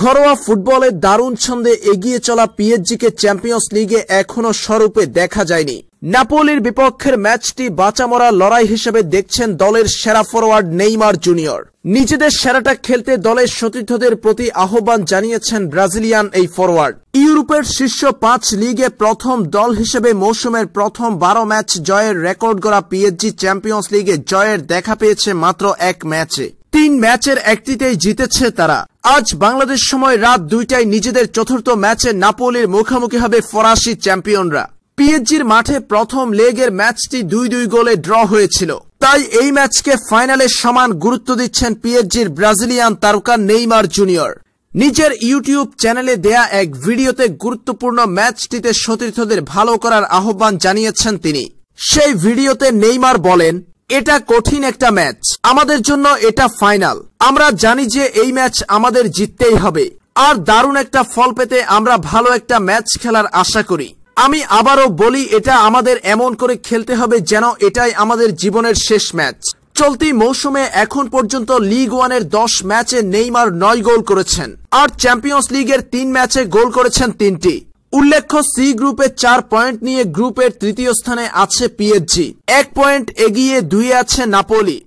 ঘরোয়া ফুটবলে দারুণ ছন্দে এগিয়ে চলা কে চ্যাম্পিয়ন্স লিগে এখনও স্বরূপে দেখা যায়নি নাপোলির বিপক্ষের ম্যাচটি বাঁচামরা লড়াই হিসেবে দেখছেন দলের সেরা ফরোয়ার্ড নেইমার জুনিয়র নিজেদের সেরাটা খেলতে দলের সতীর্থদের প্রতি আহ্বান জানিয়েছেন ব্রাজিলিয়ান এই ফরোয়ার্ড ইউরোপের শীর্ষ পাঁচ লিগে প্রথম দল হিসেবে মৌসুমের প্রথম বারো ম্যাচ জয়ের রেকর্ড গড়া পিএইচজি চ্যাম্পিয়ন্স লিগে জয়ের দেখা পেয়েছে মাত্র এক ম্যাচে তিন ম্যাচের একটিতেই জিতেছে তারা আজ বাংলাদেশ সময় রাত দুইটায় নিজেদের চতুর্থ ম্যাচে নাপোলির মুখোমুখি হবে ফরাসি চ্যাম্পিয়নরা পিএসজির মাঠে প্রথম লেগের ম্যাচটি দুই দুই গোলে ড্র হয়েছিল তাই এই ম্যাচকে ফাইনালের সমান গুরুত্ব দিচ্ছেন পিএসজির ব্রাজিলিয়ান তারকা নেইমার জুনিয়র নিজের ইউটিউব চ্যানেলে দেয়া এক ভিডিওতে গুরুত্বপূর্ণ ম্যাচটিতে সতীর্থদের ভালো করার আহ্বান জানিয়েছেন তিনি সেই ভিডিওতে নেইমার বলেন এটা কঠিন একটা ম্যাচ আমাদের জন্য এটা ফাইনাল আমরা জানি যে এই ম্যাচ আমাদের জিততেই হবে আর দারুণ একটা ফল পেতে আমরা ভালো একটা ম্যাচ খেলার আশা করি আমি আবারও বলি এটা আমাদের এমন করে খেলতে হবে যেন এটাই আমাদের জীবনের শেষ ম্যাচ চলতি মৌসুমে এখন পর্যন্ত লিগ ওয়ানের দশ ম্যাচে নেইমার নয় গোল করেছেন আর চ্যাম্পিয়ন্স লিগের তিন ম্যাচে গোল করেছেন তিনটি উল্লেখ্য সি গ্রুপে চার পয়েন্ট নিয়ে গ্রুপের তৃতীয় স্থানে আছে পিএসজি এক পয়েন্ট এগিয়ে দুই আছে নাপোলি